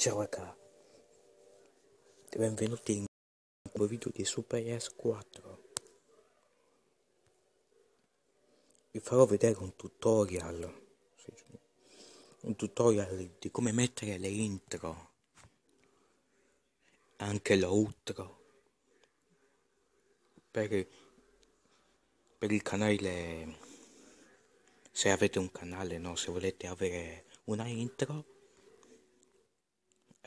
Ciao raga, benvenuti in un nuovo video di Super S4 Vi farò vedere un tutorial Un tutorial di come mettere le intro Anche l'outro per, per il canale Se avete un canale, no? Se volete avere una intro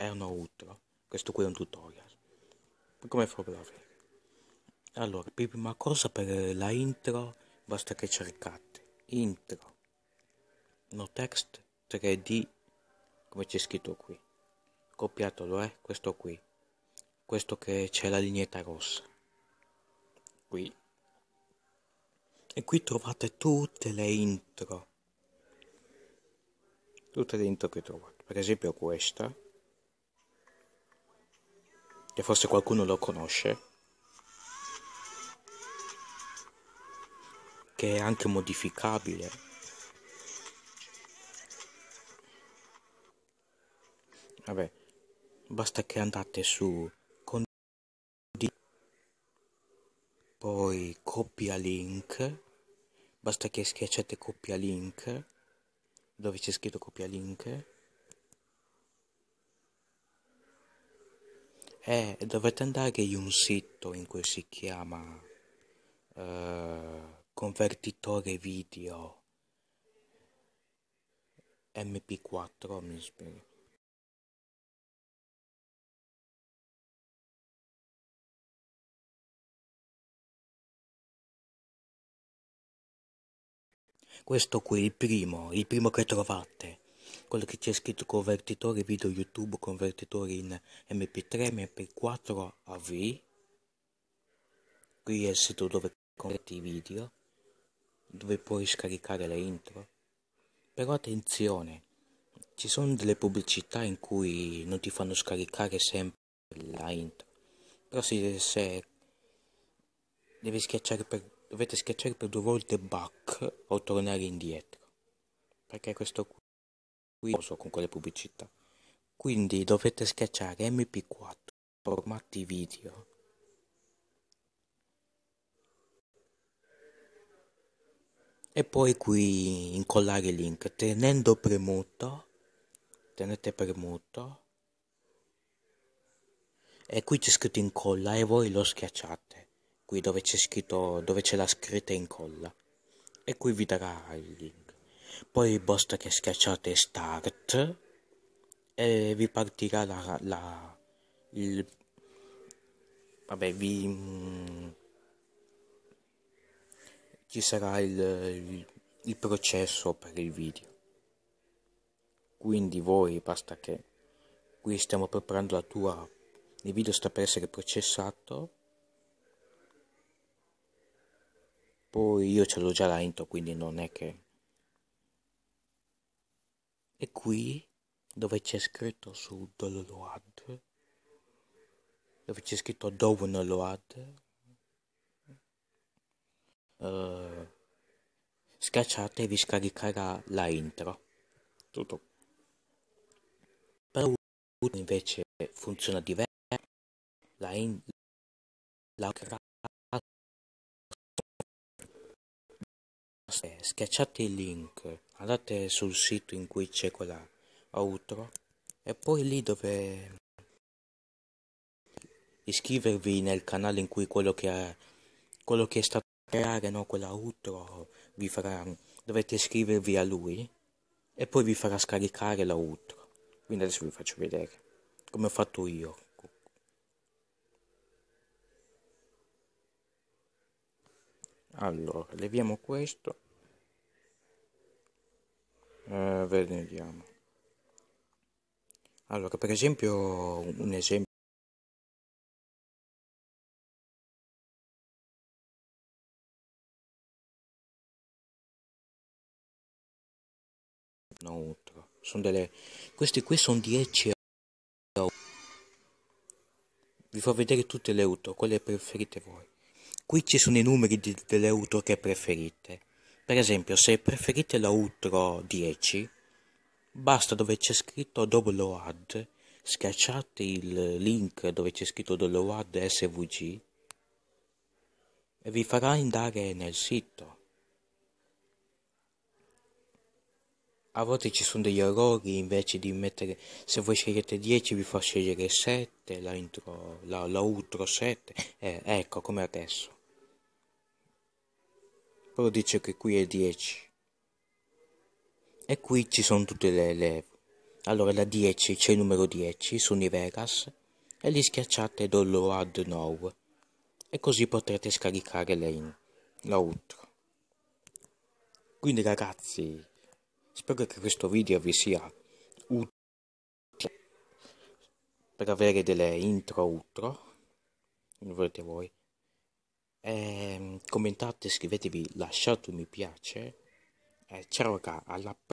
è un outro questo qui è un tutorial come farò per aprire allora prima cosa per la intro basta che cercate intro no text 3d come c'è scritto qui copiatelo eh questo qui questo che c'è la lineetta rossa qui e qui trovate tutte le intro tutte le intro che trovate per esempio questa che forse qualcuno lo conosce, che è anche modificabile. Vabbè, basta che andate su condividi, poi copia link, basta che schiacciate copia link, dove c'è scritto copia link e eh, dovete andare in un sito in cui si chiama uh, convertitore video mp4 mi spiego questo qui il primo il primo che trovate quello che c'è scritto convertitore video YouTube, convertitore in MP3, MP4 AV. Qui è il sito dove converti i video, dove puoi scaricare le intro. Però attenzione, ci sono delle pubblicità in cui non ti fanno scaricare sempre la intro. Però se, se devi schiacciare per, dovete schiacciare per due volte back o tornare indietro. Perché questo qui quindi con quelle pubblicità. Quindi dovete schiacciare MP4, formati video. E poi qui incollare il link tenendo premuto, tenete premuto e qui c'è scritto incolla e voi lo schiacciate qui dove c'è scritto dove c'è la scritta incolla e qui vi darà il link poi basta che schiacciate start e vi partirà la, la il, vabbè vi mm, ci sarà il, il, il processo per il video quindi voi basta che qui stiamo preparando la tua il video sta per essere processato poi io ce l'ho già la intro quindi non è che e qui, dove c'è scritto su Doloload, dove c'è scritto Dovnoload, uh, eh, scacciate e vi scaricherà la intro. Tutto. Per invece funziona diverso. La, in, la Eh, schiacciate il link, andate sul sito in cui c'è quella outro e poi lì dove iscrivervi nel canale in cui quello che è, quello che è stato creare, no, quella outro vi farà dovete iscrivervi a lui e poi vi farà scaricare la outro. Quindi adesso vi faccio vedere come ho fatto io. Allora, leviamo questo eh, vediamo. Allora, per esempio, un esempio. Neutro. Sono delle. Questi qui sono 10 euro. Vi fa vedere tutte le auto, quelle preferite voi. Qui ci sono i numeri di, delle auto che preferite. Per esempio, se preferite la outro 10, basta dove c'è scritto WAD, schiacciate il link dove c'è scritto WAD SVG e vi farà andare nel sito. A volte ci sono degli errori, invece di mettere, se voi scegliete 10 vi fa scegliere 7, la, intro, la, la 7, eh, ecco come adesso però dice che qui è 10 e qui ci sono tutte le, le... allora la 10 c'è il numero 10 su i Vegas e li schiacciate dollo add now e così potrete scaricare le, l'outro quindi ragazzi spero che questo video vi sia utile per avere delle intro outro come volete voi eh, commentate, iscrivetevi, lasciate un mi piace. Eh, ciao raga, alla prossima.